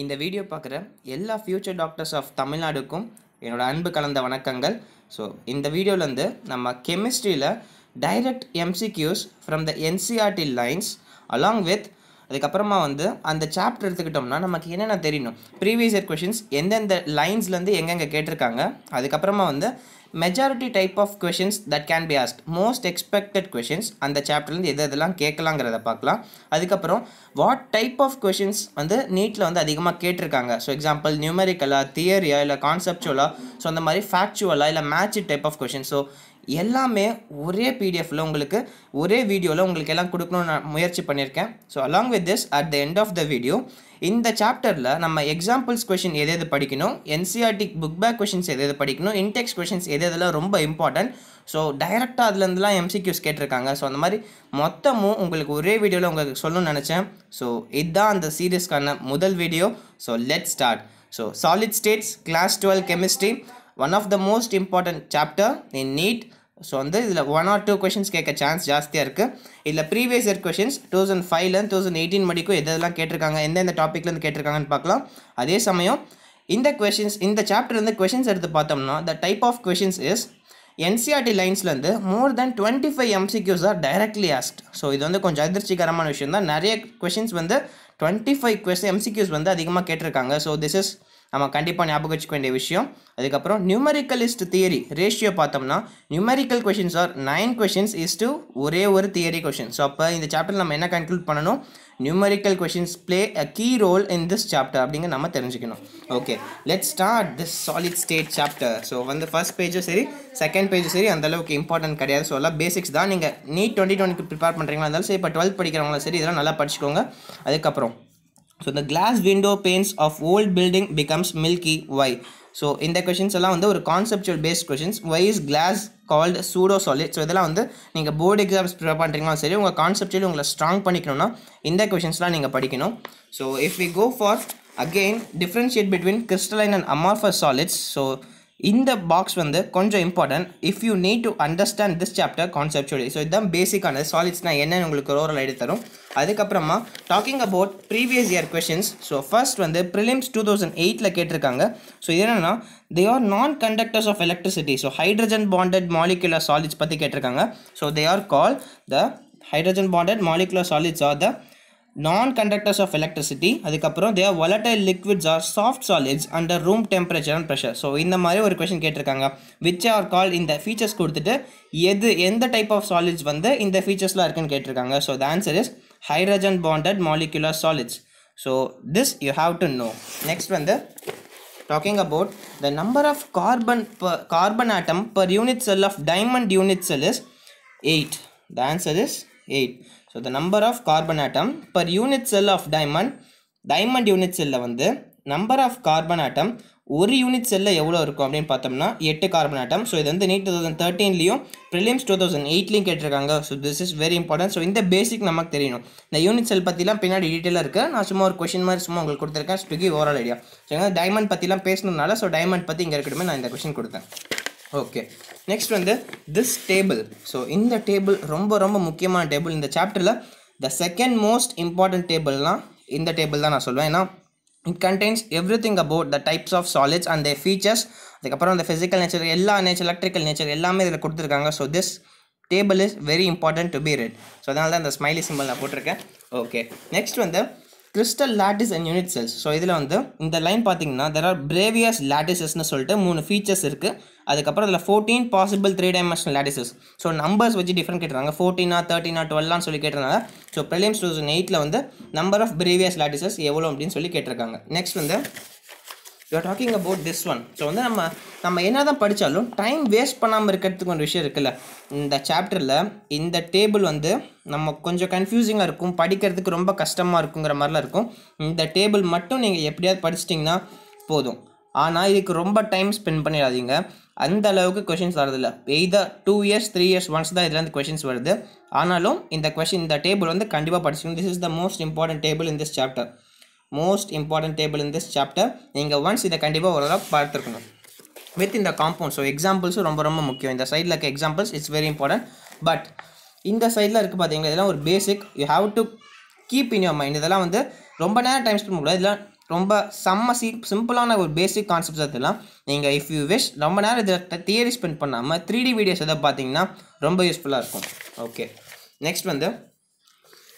இந்த வீடியோ பார்க்குற எல்லா ஃப்யூச்சர் டாக்டர்ஸ் ஆஃப் தமிழ்நாடுக்கும் என்னோடய அன்பு கலந்த வணக்கங்கள் ஸோ இந்த வீடியோலேருந்து நம்ம கெமிஸ்ட்ரியில் direct MCQs from the NCERT lines along with அதுக்கப்புறமா வந்து அந்த சாப்டர் எடுத்துக்கிட்டோம்னா நமக்கு என்னென்ன தெரியணும் ப்ரீவியஸ் இயர் கொஷின்ஸ் எந்தெந்த லைன்ஸ்லேருந்து எங்கெங்கே கேட்டிருக்காங்க அதுக்கப்புறமா வந்து majority type of questions that can be asked most expected questions அந்த சாப்டர்லேருந்து எது எதெல்லாம் கேட்கலாங்கிறத பார்க்கலாம் அதுக்கப்புறம் வாட் டைப் ஆஃப் கொஷின்ஸ் வந்து நீட்டில் வந்து அதிகமாக கேட்டிருக்காங்க ஸோ எக்ஸாம்பிள் நியூமெரிக்கலா தியரியா இல்லை கான்செப்டுவலா ஸோ அந்த மாதிரி ஃபேக்சுவலாக இல்லை match type of question so எல்லாமே ஒரே பிடிஎஃபில் உங்களுக்கு ஒரே வீடியோவில் உங்களுக்கு எல்லாம் கொடுக்கணும்னு நான் முயற்சி பண்ணியிருக்கேன் so along with this at the end of the video இந்த சாப்டரில் நம்ம எக்ஸாம்பிள்ஸ் கொஷின் எது எது படிக்கணும் என்சிஆர்டி புக் பேக் கொஷின்ஸ் எது எது படிக்கணும் இன்டெக்ஸ் கொஷின்ஸ் எது எதுலாம் ரொம்ப இம்பார்ட்டன்ட் ஸோ டைரெக்டாக அதுலேருந்துலாம் எம்சிக்யூஸ் கேட்டிருக்காங்க ஸோ அந்த மாதிரி மொத்தமும் உங்களுக்கு ஒரே வீடியோவில் உங்களுக்கு சொல்லணும்னு நினச்சேன் ஸோ இதுதான் அந்த சீரியஸ்க்கான முதல் video so let start so solid states class twelve chemistry one of the most important chapter in NEET so வந்து இதில் ஒன் ஆர் டூ கொஷின்ஸ் கேட்க சான்ஸ் ஜாஸ்தியாக இருக்குது இதில் previous year questions two thousand ஃபைவ்லேருந்து டூ தௌசண்ட் எயிட்டீன் மணிக்கும் எதெல்லாம் கேட்டிருக்காங்க எந்தெந்த டாப்பிக்லேருந்து கேட்டிருக்காங்கன்னு பார்க்கலாம் அதே சமயம் இந்த கொஷின்ஸ் இந்த சாப்டர்லேருந்து கொஷின்ஸ் எடுத்து பார்த்தோம்னா the type of questions is NCERT லைன்ஸ்லேருந்து more than twenty five MCQs are directly asked so இது வந்து கொஞ்சம் அதிர்ச்சிகரமான விஷயம் தான் நிறைய கொஷின்ஸ் வந்து டுவெண்ட்டி ஃபைவ் கொஷின் எம்சிக்யூஸ் வந்து அதிகமாக கேட்டிருக்காங்க ஸோ திஸ் இஸ் நம்ம கண்டிப்பாக ஞாபகம் வச்சுக்க வேண்டிய விஷயம் அதுக்கப்புறம் நியூமரிக்கலிஸ்ட் தியரி ரேஷியோ பார்த்தோம்னா numerical questions are nine questions is to ஒரே ஒரு தியரி கொஷின் ஸோ அப்போ இந்த சாப்டர் நம்ம என்ன கன்க்ளூட் பண்ணணும் numerical questions play a key role in this chapter அப்படிங்க நம்ம தெரிஞ்சுக்கணும் okay let start this solid state chapter so வந்து ஃபர்ஸ்ட் பேஜும் சரி செகண்ட் பேஜும் சரி அந்தளவுக்கு இம்பார்ட்டன்ட் கிடையாது ஸோ எல்லாம் பேசிக்ஸ் தான் நீங்கள் நீட் டுவெண்ட்டி டுவெண்ட்டிக்கு ப்ரிப்பேர் பண்ணுறீங்களா இருந்தாலும் சரி இப்போ டுவெல்த் படிக்கிறவங்களும் சரி இதெல்லாம் நல்லா படிச்சுக்கோங்க அதுக்கப்புறம் ஸோ இந்த glass window panes of old building becomes milky why so இந்த கொஷின்ஸ் எல்லாம் வந்து ஒரு conceptual based questions why is glass called pseudo solid so இதெல்லாம் வந்து நீங்கள் போர்டு எக்ஸாம்ஸ் ப்ரிப்பேர் பண்ணுறீங்களும் சரி உங்கள் கான்செப்டுவல் உங்களை ஸ்ட்ராங் பண்ணிக்கணும்னா இந்த கொஷின்ஸ்லாம் நீங்கள் படிக்கணும் so if we go for again differentiate between crystalline and amorphous solids so இந்த பாக்ஸ் வந்து கொஞ்சம் important if you need to understand this chapter conceptually so இதுதான் பேசிக்கான சாலிட்ஸ்னால் என்னென்னு உங்களுக்கு ரோரல் ஓரல் எடுத்து தரும் அதுக்கப்புறமா talking about previous year questions so first வந்து ப்ரிலிம்ஸ் டூ தௌசண்ட் எயிட்டில் கேட்டிருக்காங்க ஸோ இது என்னென்னா they are non conductors of electricity so hydrogen bonded molecular solids பற்றி கேட்டிருக்காங்க so they are call the hydrogen bonded molecular solids are the non conductors of electricity அதுக்கப்புறம் they're volatile liquids or soft solids under room temperature and pressure so இந்த மாதிரி ஒரு question கேட்டிருக்காங்க which are கால் இந்த features கொடுத்துட்டு எது எந்த type of solids வந்து இந்த ஃபீச்சர்ஸ்லாம் இருக்குன்னு கேட்டிருக்காங்க so the answer is hydrogen bonded molecular solids so this you have to know next வந்து talking about the number of carbon carbon atom per unit cell of diamond unit cell is eight the answer is eight so the number of carbon atom per unit cell of diamond diamond unit செல்லில் வந்து number of carbon ஆட்டம் ஒரு unit செல்லில் எவ்வளோ இருக்கும் அப்படின்னு பார்த்தோம்னா எட்டு carbon atom so இது வந்து நீட் டூ தௌசண்ட் தேர்ட்டீன்லையும் ப்ரிலிம்ஸ் டூ தௌசண்ட் எயிட்லையும் கேட்டிருக்காங்க so this is very important so இந்த பேசிக் நமக்கு தெரியணும் இந்த யூனிட் செல் பற்றிலாம் பின்னாடி டீட்டெயிலாக இருக்குது நான் சும்மா ஒரு கொஷின் மாதிரி சும்மா உங்களுக்கு கொடுத்துருக்கேன் ஸ்டுகி ஓவரால் ஐடியா ஸோ டைமண்ட் பற்றிலாம் பேசணுனால ஸோ டைமண்ட் பற்றி இங்கே இருக்கட்டுமே நான் இந்த கொஷின் கொடுத்தேன் ஓகே நெக்ஸ்ட் வந்து திஸ் டேபிள் ஸோ இந்த டேபிள் ரொம்ப ரொம்ப முக்கியமான டேபிள் இந்த சாப்டரில் த செகண்ட் மோஸ்ட் இம்பார்ட்டன்ட் டேபிள்னால் இந்த டேபிள் தான் நான் சொல்லுவேன் ஏன்னா it contains everything about the types of solids and the features அதுக்கப்புறம் அந்த ஃபிசிக்கல் நேச்சர் எல்லா நேச்சர் எலக்ட்ரிக்கல் நேச்சர் எல்லாமே இதில் கொடுத்துருக்காங்க so this table is very important to be read so அதனால தான் இந்த ஸ்மைலி சிம்பிள் நான் போட்டிருக்கேன் ஓகே நெக்ஸ்ட் வந்து crystal lattice and unit cells so இதில் வந்து இந்த லைன் பார்த்தீங்கன்னா தெர் ஆர் பிரேவியஸ் லாட்டிசஸ்னு சொல்லிட்டு மூணு ஃபீச்சர்ஸ் இருக்குது அதுக்கப்புறம் அதில் fourteen possible three dimensional lattices so numbers வச்சு டிஃப்ரெண்ட் கேட்டுறாங்க ஃபோர்டீனா தேர்ட்டினா டுவெல்லான்னு சொல்லி கேட்டிருந்தாங்க ஸோ ப்ரிலிம்ஸ் டூ தௌசண்ட் எயிட்டில் வந்து நம்பர் ஆஃப் பிரேவியஸ் லாட்டிசஸ் எவ்வளோ அப்படின்னு சொல்லி கேட்டிருக்காங்க நெக்ஸ்ட் வந்து you're talking about this one so வந்து நம்ம நம்ம என்ன தான் படித்தாலும் டைம் வேஸ்ட் பண்ணாமல் இருக்கிறதுக்கு ஒரு விஷயம் இருக்குல்ல இந்த சாப்டரில் இந்த டேபிள் வந்து நம்ம கொஞ்சம் கன்ஃபியூசிங்காக இருக்கும் படிக்கிறதுக்கு ரொம்ப கஷ்டமாக இருக்குங்கிற மாதிரிலாம் இருக்கும் இந்த டேபிள் மட்டும் நீங்கள் எப்படியாவது படிச்சிட்டிங்கன்னா போதும் ஆனால் இதுக்கு ரொம்ப டைம் ஸ்பெண்ட் பண்ணிடாதீங்க அந்த அளவுக்கு கொஷின்ஸ் வரதில்ல either two years three years once தான் இதில் வந்து கொஷின்ஸ் வருது ஆனாலும் இந்த கொஷின் இந்த டேபிள் வந்து கண்டிப்பாக படிச்சுக்கணும் this is the most important table in this chapter most important table in this chapter நீங்கள் ஒன்ஸ் இதை கண்டிப்பாக ஓரளவு பார்த்துருக்கணும் வித் இந்த காம்பவுண்ட் ஸோ எக்ஸாம்பிள்ஸும் ரொம்ப ரொம்ப முக்கியம் இந்த சைடில் இருக்க examples it's very important but இந்த சைடில் இருக்குது பார்த்தீங்களா இதெல்லாம் ஒரு basic you have to keep in your mind இதெல்லாம் வந்து ரொம்ப நேரம் டைம் ஸ்பெண்ட் பண்ணக்கூடாது இதெல்லாம் ரொம்ப செம்ம சீ சிம்பிளான ஒரு பேசிக் கான்செப்ட்ஸ் அதெல்லாம் நீங்கள் இஃப் யூ விஷ் ரொம்ப நேரம் இதில் தியரி ஸ்பெண்ட் பண்ணாமல் த்ரீ டி வீடியோஸ் எதாவது பார்த்தீங்கன்னா ரொம்ப யூஸ்ஃபுல்லாக இருக்கும் ஓகே நெக்ஸ்ட் வந்து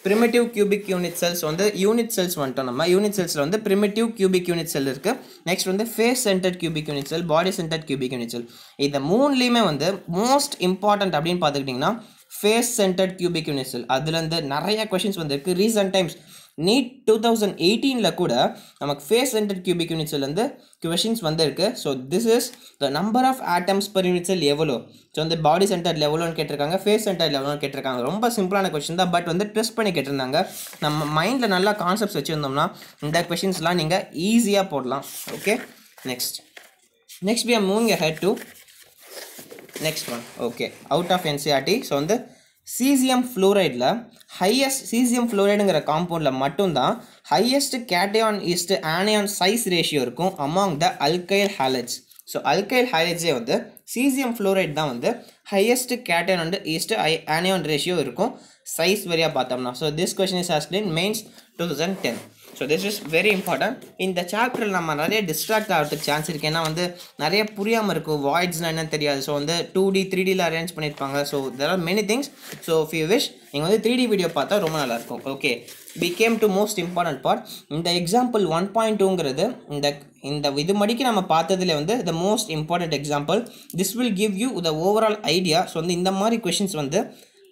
பிரிமேட்டிவ் கியூபிக் யூனிட் செல்ஸ் வந்து யூனிட் செல்ஸ் வந்துட்டோம் நம்ம யூனிட் செல்ஸில் வந்து பிரிமேட்டிவ் கியூபிக் யூனிட் செல் இருக்குது நெக்ஸ்ட் வந்து face centred cubic unit cell body centred cubic unit cell இந்த மூணுலேயுமே வந்து மோஸ்ட் இம்பார்ட்டன்ட் அப்படின்னு பார்த்துக்கிட்டிங்கன்னா face centred cubic unit cell அதுலேருந்து நிறைய கொஷின்ஸ் வந்திருக்கு recent times NEET two thousand எயிட்டீனில் கூட நமக்கு ஃபேஸ் சென்டர் கியூபிக் யூனிட்ஸ்லேருந்து கொஷின்ஸ் வந்திருக்கு so this is the number of atoms per unit எவ்வளோ ஸோ வந்து பாடி சென்டர் எவ்வளோன்னு கேட்டிருக்காங்க ஃபேஸ் சென்டர் எவ்வளோன்னு கேட்டிருக்காங்க ரொம்ப சிம்பிளான கொஷின் தான் பட் வந்து ட்ரெஸ் பண்ணி கேட்டிருந்தாங்க நம்ம மைண்டில் நல்லா கான்செப்ட்ஸ் வச்சுருந்தோம்னா இந்த கொஷின்ஸ்லாம் நீங்கள் ஈஸியாக போடலாம் okay next next we are moving head to next one okay out of NCERT so வந்து சீசியம் ஃப்ளூரைடில் ஹையஸ்ட் சீசியம் ஃப்ளோரைடுங்கிற காம்பவுண்டில் மட்டும்தான் ஹையஸ்ட் கேட்டையான் ஈஸ்ட் ஆனியான் சைஸ் ரேஷியோ இருக்கும் among the alkyl halide so alkyl ஹாலஜே வந்து சீசியம் ஃப்ளோரைட் தான் வந்து ஹையஸ்ட் கேட்டையான் வந்து ஈஸ்ட் ஐ ஆனியான் ரேஷியோ இருக்கும் சைஸ் வரியாக பார்த்தோம்னா so this question is asked in mains two thousand ten so this is very important இந்த சாப்டரில் நம்ம நிறைய டிஸ்ட்ராக்ட் ஆகிறதுக்கு சான்ஸ் இருக்குது ஏன்னா வந்து நிறைய புரியாமல் இருக்கும் வாய்ட்ஸ்னால் என்னன்னு தெரியாது ஸோ வந்து டூ டி த்ரீ டியில் அரேஞ்ச் பண்ணியிருப்பாங்க so there are many things so if you wish நீங்கள் வந்து த்ரீ டி வீடியோ பார்த்தா ரொம்ப நல்லாயிருக்கும் okay we came to most important part இந்த எக்ஸாம்பிள் ஒன் பாயிண்ட் டூங்கிறது இந்த இந்த இது மடிக்கு நம்ம பார்த்ததுல வந்து the most important example this will give you the overall idea so வந்து இந்த மாதிரி கொஷின்ஸ் வந்து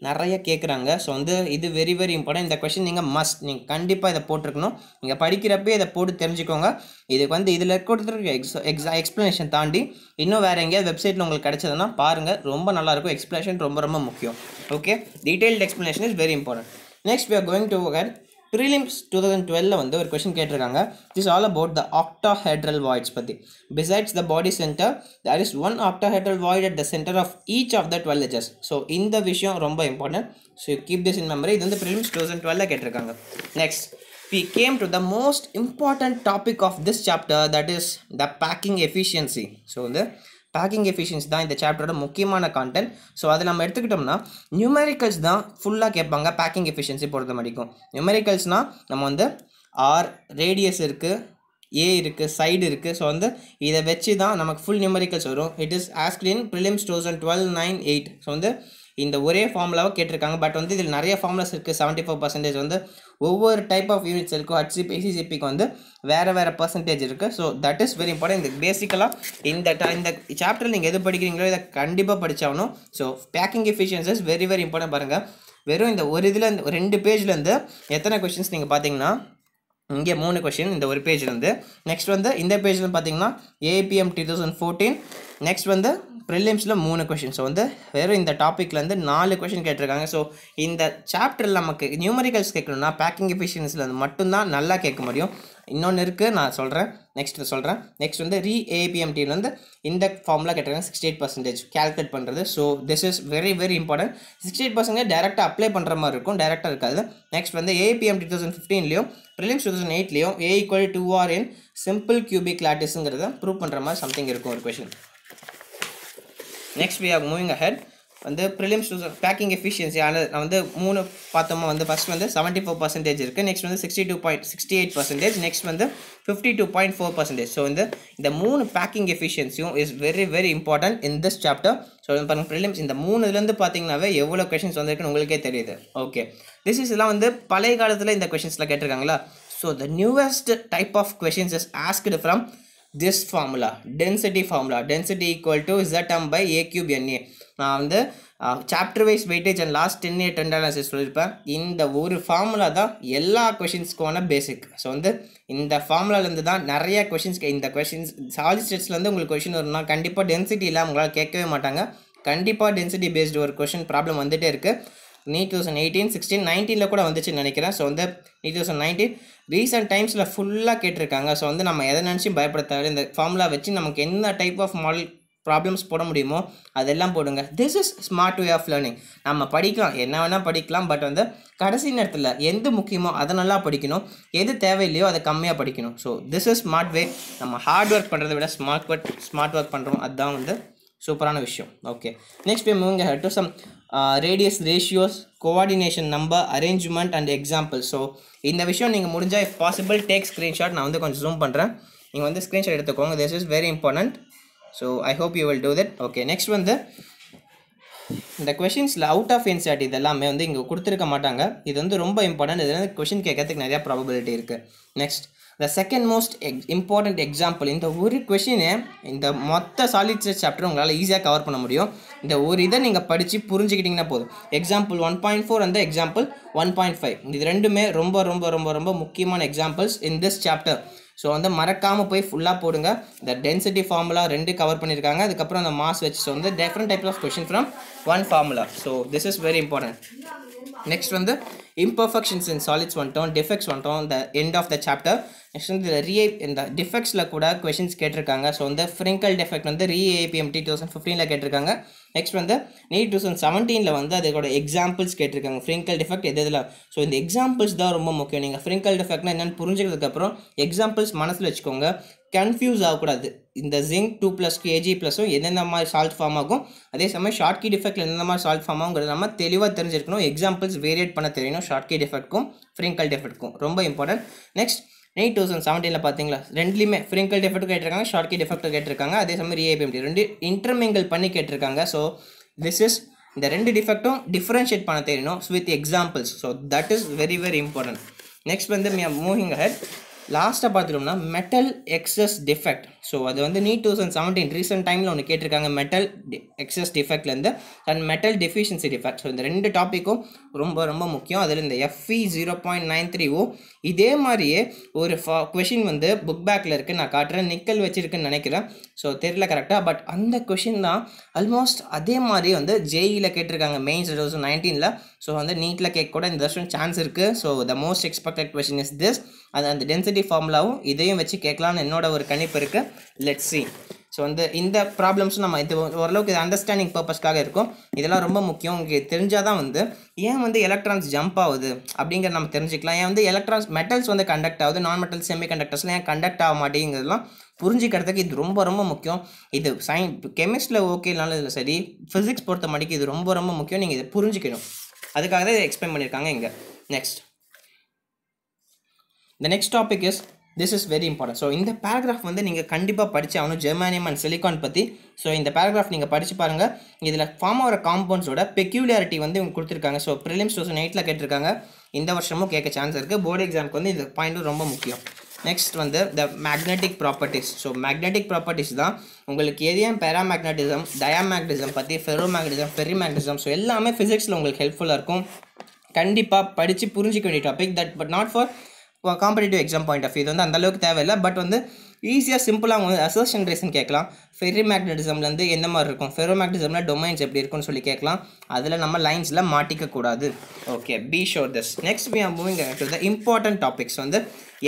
நிறைய கேட்குறாங்க ஸோ வந்து இது வெரி வெரி இம்பார்ட்டன்ட் இந்த கொஷின் நீங்கள் மஸ்ட் நீங்கள் கண்டிப்பாக இதை போட்டிருக்கணும் நீங்கள் படிக்கிறப்பே இதை போட்டு தெரிஞ்சுக்கோங்க இதுக்கு வந்து இதில் கொடுத்துருக்க எக்ஸ் எக்ஸா எக்ஸ்ப்ளனேஷன் தாண்டி இன்னும் வேறு எங்கேயாவது வெப்சைட்டில் உங்களுக்கு கிடச்சதுன்னா பாருங்கள் ரொம்ப நல்லாயிருக்கும் எக்ஸ்ப்ளனேஷன் ரொம்ப ரொம்ப முக்கியம் okay detailed explanation is very important next we are going to her prelims two thousand டுவெல்ல வந்து ஒரு கொஷின் கேட்டிருக்காங்க this all about the octahedral voids பற்றி besides the body centre there is one octahedral void at the centre of each of the twelve edges so இந்த விஷயம் ரொம்ப important so keep this in memory இது வந்து prelims two thousand டுவெலில் கேட்டிருக்காங்க next we game to the most important topic of this chapter that is the packing efficiency so வந்து packing efficiency தான் இந்த சாப்டரோட முக்கியமான கான்டென்ட் ஸோ அதை நம்ம எடுத்துக்கிட்டோம்னா நியூமெரிக்கல்ஸ் தான் ஃபுல்லாக கேட்பாங்க பேக்கிங் எஃபிஷியன்சி பொறுத்த மாதிரிக்கும் நியூமெரிக்கல்ஸ்னால் நம்ம வந்து ஆர் ரேடியஸ் இருக்குது ஏ இருக்குது சைடு இருக்குது ஸோ வந்து இதை வச்சு தான் நமக்கு ஃபுல் நியூமெரிக்கல்ஸ் வரும் it is asked in prelims two thousand twelve nine eight so வந்து இந்த ஒரே ஃபார்முலாவை கேட்டிருக்காங்க பட் வந்து இதில் நிறைய ஃபார்முலாஸ் இருக்குது செவன்ட்டி ஃபோர் பர்சன்டேஜ் வந்து ஒவ்வொரு டைப் ஆஃப் யூனிட்ஸ் இருக்கும் ஹச்சிபி ஹெச்சிசிபிக்கு வந்து வேறு வேறு பர்சன்டேஜ் இருக்குது so that is very important இந்த பேசிக்கலாக இந்த இந்த சாப்டர் நீங்கள் எது படிக்கிறீங்களோ இதை கண்டிப்பாக படித்தாகணும் so packing efficiency is very very important பாருங்கள் வெறும் இந்த ஒரு இதில் ரெண்டு பேஜ்லேருந்து எத்தனை கொஷின்ஸ் நீங்கள் பார்த்தீங்கன்னா இங்கே மூணு கொஷின் இந்த ஒரு பேஜ்லேருந்து நெக்ஸ்ட் வந்து இந்த பேஜ்லேருந்து பார்த்தீங்கன்னா APM two thousand fourteen next வந்து ப்ரில்லியம்ஸில் மூணு கொஷின் ஸோ வந்து வெறும் இந்த டாப்பிக்லேருந்து நாலு கொஷின் கேட்டிருக்காங்க ஸோ இந்த சாப்டரில் நமக்கு நியூமரிக்கல்ஸ் கேட்கணும்னா பேக்கிங் வந்து மட்டும்தான் நல்லா கேட்க முடியும் இன்னொன்று இருக்குது நான் சொல்கிறேன் நெக்ஸ்ட் சொல்கிறேன் நெக்ஸ்ட் வந்து ரீ வந்து இந்த ஃபார்மில் கேட்டிருக்காங்க சிக்ஸ்டி எயிட் பர்சன்டேஜ் கேல்குலேட் பண்ணுறது so this is very very important sixty eight percentage டேரெக்டாக அப்ளை பண்ணுற மாதிரி இருக்கும் டேரெக்டாக இருக்காது நெக்ஸ்ட் வந்து ஏபிஎம் டூ தௌசண்ட் ஃபிஃப்டீன்லையும் ப்ரிலிம்ஸ் டூ தௌசண்ட் எயிட்லையும் a equal two r in simple cubic லாட்டிஸுங்கிறத ப்ரூவ் பண்ணுற மாதிரி சம்திங் இருக்கும் ஒரு question next we are moving ahead வந்து ப்ரிலிம்ஸ் பேக்கிங் எஃபிஷியன்சி ஆனால் வந்து மூணு பார்த்தோமா வந்து ஃபஸ்ட் வந்து செவன்ட்டி ஃபோர் பர்சன்டேஜ் இருக்குது நெக்ஸ்ட் வந்து sixty two point sixty eight percentage next வந்து fifty two point four percentage so வந்து இந்த மூணு பேக்கிங் எஃபிஷியன்சியும் is very very important in this chapter so பாருங்கள் ப்ரிலிம்ஸ் இந்த மூணுலேருந்து பார்த்தீங்கன்னாவே எவ்வளோ கொஷின்ஸ் வந்திருக்குன்னு உங்களுக்கே தெரியுது ஓகே திஸ் இஸ் எல்லாம் வந்து பழைய காலத்தில் இந்த கொஷின்ஸ்லாம் கேட்டிருக்காங்களா so the newest type of questions is asked from this formula density formula density equal to ZM by a cube NA நான் வந்து chapter wise weightage and last 10 year trend analysis சொல்லியிருப்பேன் இந்த ஒரு ஃபார்முலா தான் எல்லா கொஷின்ஸ்க்குமான basic ஸோ வந்து இந்த ஃபார்முலாலேருந்து தான் நிறைய கொஷின்ஸ்க்கு இந்த questions சாலி ஸ்டேட்ஸ்லேருந்து உங்களுக்கு கொஷின் வரும்னா கண்டிப்பாக டென்சிட்டி இல்லாமல் உங்களால் கேட்கவே மாட்டாங்க கண்டிப்பாக டென்சிட்டி பேஸ்டு ஒரு கொஷின் ப்ராப்ளம் வந்துகிட்டே இருக்குது நீ டூ தௌசண்ட் எயிட்டீன் சிக்ஸ்டீன் நைன்டீனில் கூட வந்துச்சுன்னு நினைக்கிறேன் ஸோ வந்து நீ தௌசண்ட் நைன்டீன் ரீசெண்ட் டைம்ஸில் ஃபுல்லாக கேட்டிருக்காங்க ஸோ வந்து நம்ம எதை நினச்சியும் பயப்படுத்தாது இந்த ஃபார்முலா வச்சு நமக்கு என்ன டைப் ஆஃப் மாடல் ப்ராப்ளம்ஸ் போட முடியுமோ அதெல்லாம் போடுங்க this is smart way of learning நம்ம படிக்கலாம் என்ன வேணால் படிக்கலாம் பட் வந்து கடைசி நேரத்தில் எது முக்கியமோ அதை நல்லா படிக்கணும் எது தேவையில்லையோ அதை கம்மியாக படிக்கணும் so this is smart way நம்ம ஹார்ட் ஒர்க் பண்ணுறதை விட ஸ்மார்ட் ஒர்க் ஸ்மார்ட் ஒர்க் பண்ணுறோம் அதுதான் வந்து சூப்பரான விஷயம் okay next we moving head to some radius ratios coordination number arrangement and example so இந்த விஷயம் நீங்கள் முடிஞ்சால் இஃப் பாசிபிள் டேக் ஸ்க்ரீன்ஷாட் நான் வந்து கொஞ்சம் ஜூம் பண்ணுறேன் நீங்கள் வந்து ஸ்க்ரீன்ஷாட் எடுத்துக்கோங்க this is very important so I hope you will do that okay next வந்து இந்த கொஷின்ஸில் அவுட் ஆஃப் இன்சர்ட் இதெல்லாமே வந்து இங்கே கொடுத்துருக்க மாட்டாங்க இது வந்து ரொம்ப இம்பார்ட்டன்ட் இதில் வந்து கொஷின் கேட்கறதுக்கு நிறையா ப்ராபபிலிட்டி இருக்குது நெக்ஸ்ட் த செகண்ட் மோஸ்ட் எக் இம்பார்ட்டண்ட் எக்ஸாம்பிள் இந்த ஒரு கொஷினை இந்த மொத்த சாலிட்ஸ் சாப்டர் உங்களால் ஈஸியாக கவர் பண்ண முடியும் இந்த ஒரு இதை நீங்கள் படித்து புரிஞ்சுக்கிட்டிங்கன்னா போதும் எக்ஸாம்பிள் ஒன் பாயிண்ட் ஃபோர் அந்த எக்ஸாம்பிள் ஒன் பாயிண்ட் ஃபைவ் இது ரெண்டுமே ரொம்ப ரொம்ப ரொம்ப ரொம்ப முக்கியமான examples in this chapter so வந்து மறக்காமல் போய் ஃபுல்லாக போடுங்க இந்த டென்சிட்டி ஃபார்முலா ரெண்டு கவர் பண்ணியிருக்காங்க அதுக்கப்புறம் அந்த மாஸ் வச்சு ஸோ வந்து different types of question from one formula so this is very important next வந்து இம்பர்ஃபெக்ஷன்ஸ் இன் சாலிட்ஸ் வந்துட்டோம் டிஃபெக்ட்ஸ் வந்துட்டோம் இந்த end of the chapter next வந்து இதில் ரீஏ இந்த டிஃபெக்ட்ஸில் கூட கொஷின்ஸ் கேட்டிருக்காங்க ஸோ வந்து ஃப்ரிங்கல் டிஃபெக்ட் வந்து ரீஏபிஎம் டூ தௌசண்ட் ஃபிஃப்டீனில் கேட்டிருக்காங்க நெக்ஸ்ட் வந்து நீ டூ தௌசண்ட் செவன்டீனில் வந்து அதோட எக்ஸாம்பிள்ஸ் கேட்டிருக்காங்க ஃப்ரிங்கல் டிஃபெக்ட் எது இதில் ஸோ இந்த எக்ஸாம்பிள்ஸ் தான் ரொம்ப முக்கியம் நீங்கள் ஃப்ரிங்கல் டிஃபெக்ட்னா என்னென்னு புரிஞ்சுக்கிறதுக்கப்புறம் எக்ஸாம்பிள்ஸ் மனசில் வச்சுக்கோங்க கன்ஃபியூஸ் ஆகக்கூடாது இந்த ஜிங்க் டூ ப்ளஸ் கேஜி ப்ளஸும் எந்தெந்த மாதிரி சால்ட் ஃபார்ம் ஆகும் அதே சமயம் ஷார்ட் கீ டிஃபெக்ட் எந்தெந்த மாதிரி சால்ட் ஃபார்ம் ஆகுங்கிறது நம்ம தெளிவாக தெரிஞ்சிருக்கணும் எக்ஸாம்பிள்ஸ் வேரியேட் பண்ண தெரியணும் ஷார்ட் கீ டிஃபெக்ட்க்கும் ஃப்ரிங்கல் டிஃபெக்ட்க்கும் ரொம்ப இம்பார்ட்டன்ட் நெக்ஸ்ட் டூ தௌசண்ட் செவன்டீனில் பார்த்தீங்களா ரெண்டுலேயுமே ஃப்ரிங்கல் டிஃபெக்ட் கேட்டிருக்காங்க ஷார்ட் கீ டிஃபெக்ட் கேட்டிருக்காங்க அதே சமயம் ஏபிஎம்டி ரெண்டு இன்டர்மிங்கல் பண்ணி கேட்டிருக்காங்க ஸோ திஸ் இஸ் இந்த ரெண்டு டிஃபெக்ட்டும் டிஃப்ரென்ஷியேட் பண்ண தெரியணும் with examples so that is very very important next வந்து மூவிங் ஹெட் லாஸ்ட்டாக பார்த்துட்டோம்னா மெட்டல் எக்ஸஸ் டிஃபெக்ட் ஸோ அது வந்து NEET two thousand seventeen recent டைமில் ஒன்று கேட்டிருக்காங்க மெட்டல் எக்ஸஸ் டிஃபெக்ட்லேருந்து and metal deficiency defect so இந்த ரெண்டு டாப்பிக்கும் ரொம்ப ரொம்ப முக்கியம் அதில் இந்த F E zero point nine three O இதே மாதிரியே ஒரு ஃபா கொஷின் வந்து புக் பேக்கில் இருக்குது நான் காட்டுறேன் நிக்கல் வச்சுருக்குன்னு நினைக்கிறேன் ஸோ தெரியல கரெக்டாக பட் அந்த கொஷின் தான் ஆல்மோஸ்ட் அதே மாதிரி வந்து ஜேஇயில் e கேட்டிருக்காங்க மெயின் டூ தௌசண்ட் நைன்டீனில் ஸோ வந்து நீட்டில் கேட்க கூட இந்த வருஷம் சான்ஸ் இருக்குது so the most expected question is this அது அந்த டென்சிட்டி ஃபார்முலாவும் இதையும் வச்சு கேட்கலான்னு என்னோட ஒரு கணிப்பு இருக்குது லெட் சி ஸோ வந்து இந்த ப்ராப்ளம்ஸும் நம்ம இது ஓரளவுக்கு இது அண்டர்ஸ்டாண்டிங் பர்பஸ்க்காக இருக்கும் இதெல்லாம் ரொம்ப முக்கியம் உங்களுக்கு தெரிஞ்சால் தான் வந்து ஏன் வந்து எலக்ட்ரான்ஸ் ஜம்ப் ஆகுது அப்படிங்கிற நம்ம தெரிஞ்சுக்கலாம் ஏன் வந்து எலக்ட்ரான்ஸ் மெட்டல்ஸ் வந்து கண்டக்ட் ஆகுது நான் மெட்டல் செமி கண்டக்டர்ஸ்லாம் ஏன் கண்டக்ட் ஆக மாட்டேங்கிறதுலாம் புரிஞ்சிக்கிறதுக்கு இது ரொம்ப ரொம்ப முக்கியம் இது சயின் கெமிஸ்ட்ரியில் ஓகேனாலும் இதில் சரி ஃபிசிக்ஸ் பொறுத்த மாட்டிக்கு இது ரொம்ப ரொம்ப முக்கியம் நீங்கள் இதை புரிஞ்சுக்கணும் அதுக்காக தான் இதை எக்ஸ்பிளைன் பண்ணியிருக்காங்க இங்கே நெக்ஸ்ட் இந்த next topic is this is very important so இந்த பேராகிராஃப் வந்து நீங்கள் கண்டிப்பாக படித்து ஆகணும் ஜெர்மானியம் அண்ட் சிலிகான் பற்றி ஸோ இந்த பேராகிராஃப் நீங்கள் படித்து பாருங்கள் இதில் ஃபார்ம் ஆகிற காம்பவுண்ட்ஸோட பெக்யூலியாரிட்டி வந்து இவங்க கொடுத்துருக்காங்க ஸோ ப்ரிலிம்ஸ் தௌசண்ட் எயிட்டில் கேட்டிருக்காங்க இந்த வருஷமும் கேட்க சான்ஸ் இருக்குது போர்டு எக்ஸாமுக்கு வந்து இந்த பாயிண்ட்டும் ரொம்ப முக்கியம் நெக்ஸ்ட் வந்து the magnetic properties so magnetic properties தான் உங்களுக்கு எதையும் பேராமேக்னட்டிசம் டயாமேக்னட்டிசம் பற்றி ferromagnetism ferrimagnetism so எல்லாமே ஃபிசிக்ஸில் உங்களுக்கு ஹெல்ப்ஃபுல்லாக இருக்கும் கண்டிப்பாக படித்து புரிஞ்சிக்க வேண்டிய topic that but not for competitive exam point of இது வந்து அந்தளவுக்கு தேவையில்லை பட் வந்து ஈஸியாக சிம்பிளாக அவங்க அசோசியன் ரீசன் கேட்கலாம் ஃபெரி மேக்னடிசம்லேருந்து எந்த மாதிரி இருக்கும் ஃபெரோ டொமைன்ஸ் எப்படி இருக்கும்னு சொல்லி கேட்கலாம் அதில் நம்ம லைன்ஸில் மாட்டிக்கக்கூடாது okay be sure this next we are moving to the important topics வந்து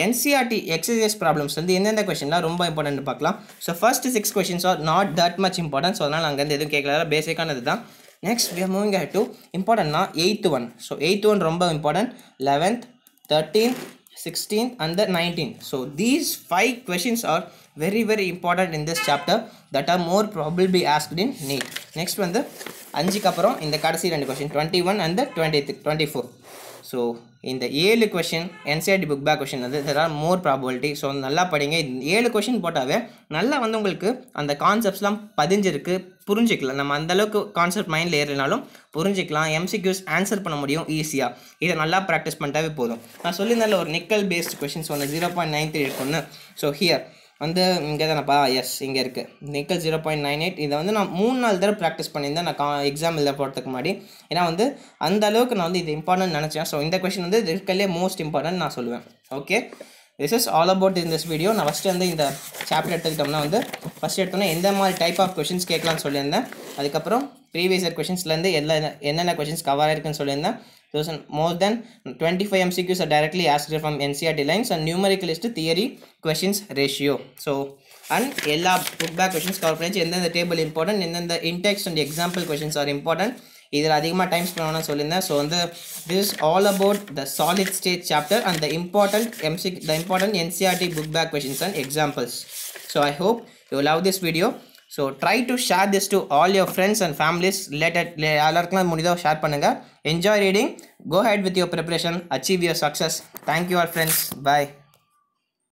என்சிஆர்டி எக்ஸசைஸ் ப்ராப்ளம்ஸ் வந்து எந்தெந்த கொஷின்லாம் ரொம்ப இம்பார்ட்டன்ட் பார்க்கலாம் so first six questions are not that much important so அதனால் அங்கேருந்து எதுவும் கேட்கல பேசிக்கானது தான் next we are moving head to இம்பார்ட்டன்ட்னா eight one so eight one ரொம்ப important eleventh thirteen 16th and the 19th so these five questions are very very important in this chapter that are more probably be asked in NEET next one the அப்புறம் in the ரெண்டு question question twenty one and the twenty so இந்த ஏழு question NCERT book back question வந்து இதெல்லாம் மோர் probability so நல்லா படிங்க ஏழு question போட்டாவே நல்லா வந்து உங்களுக்கு அந்த கான்செப்ட்ஸ்லாம் பதிஞ்சிருக்கு புரிஞ்சிக்கலாம் நம்ம அந்தளவுக்கு கான்செப்ட் மைண்டில் ஏறினாலும் புரிஞ்சிக்கலாம் எம்சிக்யூஸ் ஆன்சர் பண்ண முடியும் ஈஸியாக இதை நல்லா ப்ராக்டிஸ் பண்ணிட்டாவே போதும் நான் சொல்லியிருந்தால ஒரு நிக்கல் பேஸ்ட் கொஷின் ஒன்று ஜீரோ பாயிண்ட் நைன் த்ரீ ஒன்று ஸோ ஹியர் வந்து இங்கே தானப்பா எஸ் இங்கே இருக்குது nickel zero point nine eight இதை வந்து நான் மூணு நாள் தடவை ப்ராக்டிஸ் பண்ணியிருந்தேன் நான் கா எக்ஸாம் எழுத போகிறதுக்கு முன்னாடி ஏன்னா வந்து அந்த அளவுக்கு நான் வந்து இது இம்பார்ட்டன்ட் நினச்சேன் ஸோ இந்த கொஷின் வந்து இருக்கலே மோஸ்ட் இம்பார்ட்டன்ட் நான் சொல்லுவேன் okay this is all about in this video நான் ஃபஸ்ட்டு வந்து இந்த சாப்டர் எடுத்துக்கிட்டோம்னா வந்து ஃபஸ்ட் எடுத்தோன்னா எந்த மாதிரி டைப் ஆஃப் கொஷின்ஸ் கேட்கலான்னு சொல்லியிருந்தேன் அதுக்கப்புறம் ப்ரீவியஸ் இயர் கொஷின்ஸ்லேருந்து எல்லா என்னென்ன கொஷின்ஸ் கவர் ஆயிருக்குன்னு சொல்லியிருந்தேன் thousand more then twenty five MCQs are directly asked from NCERT lines and numerical list theory questions ratio so and எல்லா புக் பேக் கொஷின்ஸ் கவர் பண்ணிச்சு எந்தெந்த டேபிள் இம்பார்ட்டன்ட் எந்தெந்த index and example questions are important இதில் அதிகமாக time spend பண்ண சொல்லியிருந்தேன் so வந்து this is all about the solid state chapter and the important MC the important NCERT book back questions and examples so I hope you love this video so try to share this to all your friends and families related எல்லாருக்குலாம் முடிஞ்சதாக share பண்ணுங்கள் enjoy reading go head with your preparation achieve your success thank you are friends bye